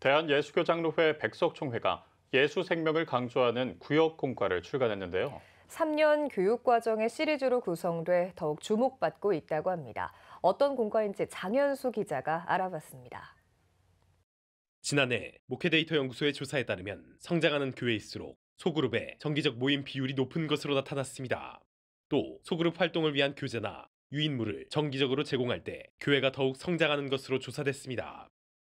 대한예수교장로회 백석총회가 예수 생명을 강조하는 구역 공과를 출간했는데요. 3년 교육 과정의 시리즈로 구성돼 더욱 주목받고 있다고 합니다. 어떤 공과인지 장현수 기자가 알아봤습니다. 지난해 목회데이터 연구소의 조사에 따르면 성장하는 교회일수록 소그룹의 정기적 모임 비율이 높은 것으로 나타났습니다. 또 소그룹 활동을 위한 교재나 유인물을 정기적으로 제공할 때 교회가 더욱 성장하는 것으로 조사됐습니다.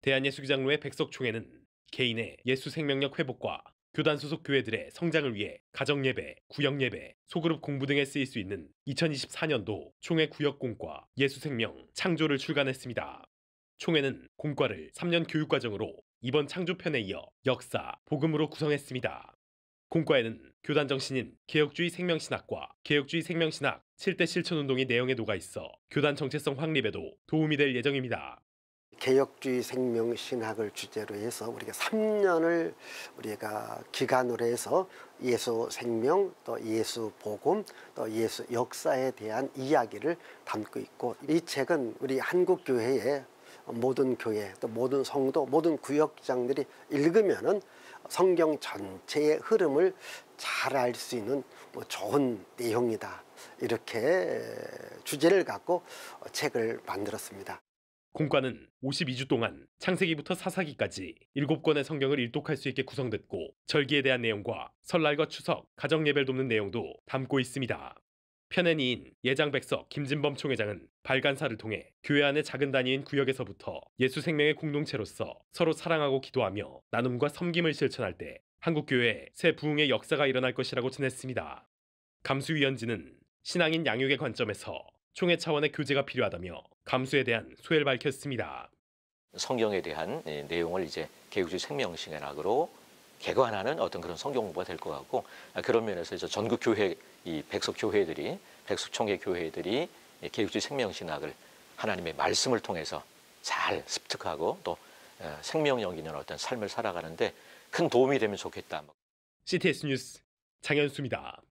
대한예수기장로의 백석총회는 개인의 예수 생명력 회복과 교단 소속 교회들의 성장을 위해 가정예배, 구역예배, 소그룹 공부 등에 쓰일 수 있는 2024년도 총회 구역공과 예수생명 창조를 출간했습니다. 총회는 공과를 3년 교육과정으로 이번 창조편에 이어 역사, 복음으로 구성했습니다. 공과에는 교단 정신인 개혁주의 생명신학과 개혁주의 생명신학 7대 실천운동이 내용에 녹아 있어 교단 정체성 확립에도 도움이 될 예정입니다. 개혁주의 생명 신학을 주제로 해서 우리가 3년을 우리가 기간으로 해서 예수 생명 또 예수 복음 또 예수 역사에 대한 이야기를 담고 있고 이 책은 우리 한국 교회의 모든 교회 또 모든 성도 모든 구역장들이 읽으면은 성경 전체의 흐름을 잘 알 수 있는 뭐 좋은 내용이다 이렇게 주제를 갖고 책을 만들었습니다. 공과는 52주 동안 창세기부터 사사기까지 7권의 성경을 일독할 수 있게 구성됐고 절기에 대한 내용과 설날과 추석, 가정예배를 돕는 내용도 담고 있습니다. 편애니인 예장백석 김진범 총회장은 발간사를 통해 교회 안의 작은 단위인 구역에서부터 예수 생명의 공동체로서 서로 사랑하고 기도하며 나눔과 섬김을 실천할 때 한국교회에 새 부흥의 역사가 일어날 것이라고 전했습니다. 감수위원진은 신앙인 양육의 관점에서 총회 차원의 교제가 필요하다며 감수에 대한 소회를 밝혔습니다. 성경에 대한 예, 내용을 이제 개혁주의 생명신학으로 개관하는 어떤 그런 성경 공부가 될 것 같고 아, 그런 면에서 이제 전국 교회 이 백석 교회들이 백석 총회 교회들이 예, 개혁주의 생명신학을 하나님의 말씀을 통해서 잘 습득하고 또 어, 생명력 있는 어떤 삶을 살아가는데 큰 도움이 되면 좋겠다. CTS 뉴스 장현수입니다.